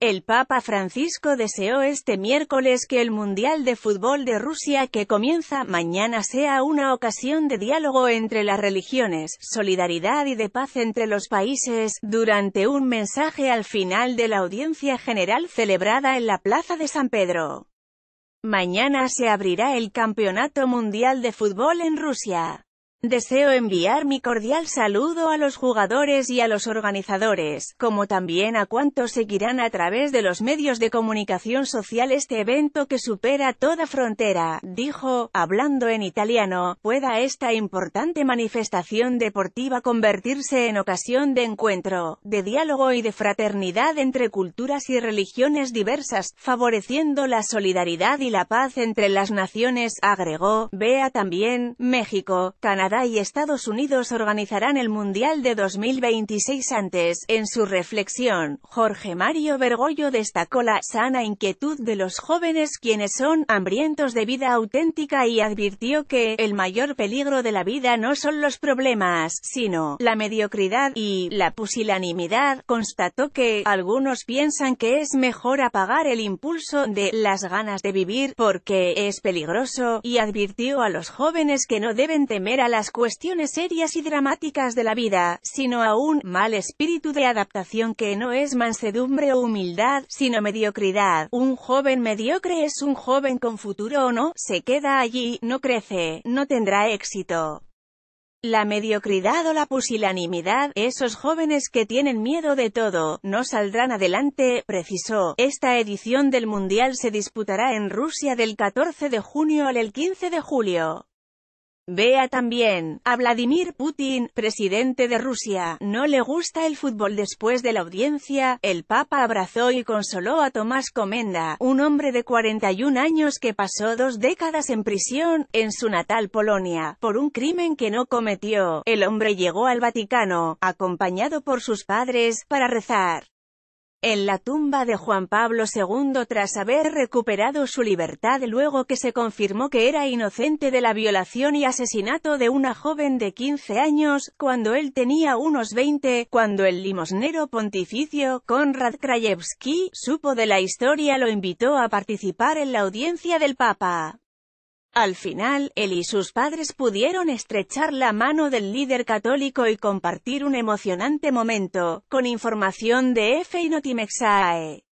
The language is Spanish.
El Papa Francisco deseó este miércoles que el Mundial de Fútbol de Rusia que comienza mañana sea una ocasión de diálogo entre las religiones, solidaridad y de paz entre los países, durante un mensaje al final de la audiencia general celebrada en la Plaza de San Pedro. Mañana se abrirá el Campeonato Mundial de Fútbol en Rusia. Deseo enviar mi cordial saludo a los jugadores y a los organizadores, como también a cuantos seguirán a través de los medios de comunicación social este evento que supera toda frontera, dijo, hablando en italiano, pueda esta importante manifestación deportiva convertirse en ocasión de encuentro, de diálogo y de fraternidad entre culturas y religiones diversas, favoreciendo la solidaridad y la paz entre las naciones, agregó, vea también, México, Canadá, y Estados Unidos organizarán el Mundial de 2026 antes. En su reflexión, Jorge Mario Bergoglio destacó la sana inquietud de los jóvenes quienes son hambrientos de vida auténtica y advirtió que el mayor peligro de la vida no son los problemas, sino la mediocridad y la pusilanimidad. Constató que algunos piensan que es mejor apagar el impulso de las ganas de vivir porque es peligroso y advirtió a los jóvenes que no deben temer a la las cuestiones serias y dramáticas de la vida, sino a un mal espíritu de adaptación que no es mansedumbre o humildad, sino mediocridad. Un joven mediocre es un joven con futuro o no, se queda allí, no crece, no tendrá éxito. La mediocridad o la pusilanimidad, esos jóvenes que tienen miedo de todo, no saldrán adelante, precisó. Esta edición del Mundial se disputará en Rusia del 14 de junio al 15 de julio. Vea también, a Vladimir Putin, presidente de Rusia, no le gusta el fútbol después de la audiencia, el Papa abrazó y consoló a Tomás Comenda, un hombre de 41 años que pasó dos décadas en prisión, en su natal Polonia, por un crimen que no cometió. El hombre llegó al Vaticano, acompañado por sus padres, para rezar en la tumba de Juan Pablo II tras haber recuperado su libertad luego que se confirmó que era inocente de la violación y asesinato de una joven de 15 años, cuando él tenía unos 20, cuando el limosnero pontificio, Konrad Krajewski, supo de la historia lo invitó a participar en la audiencia del Papa. Al final, él y sus padres pudieron estrechar la mano del líder católico y compartir un emocionante momento, con información de F. Notimexae.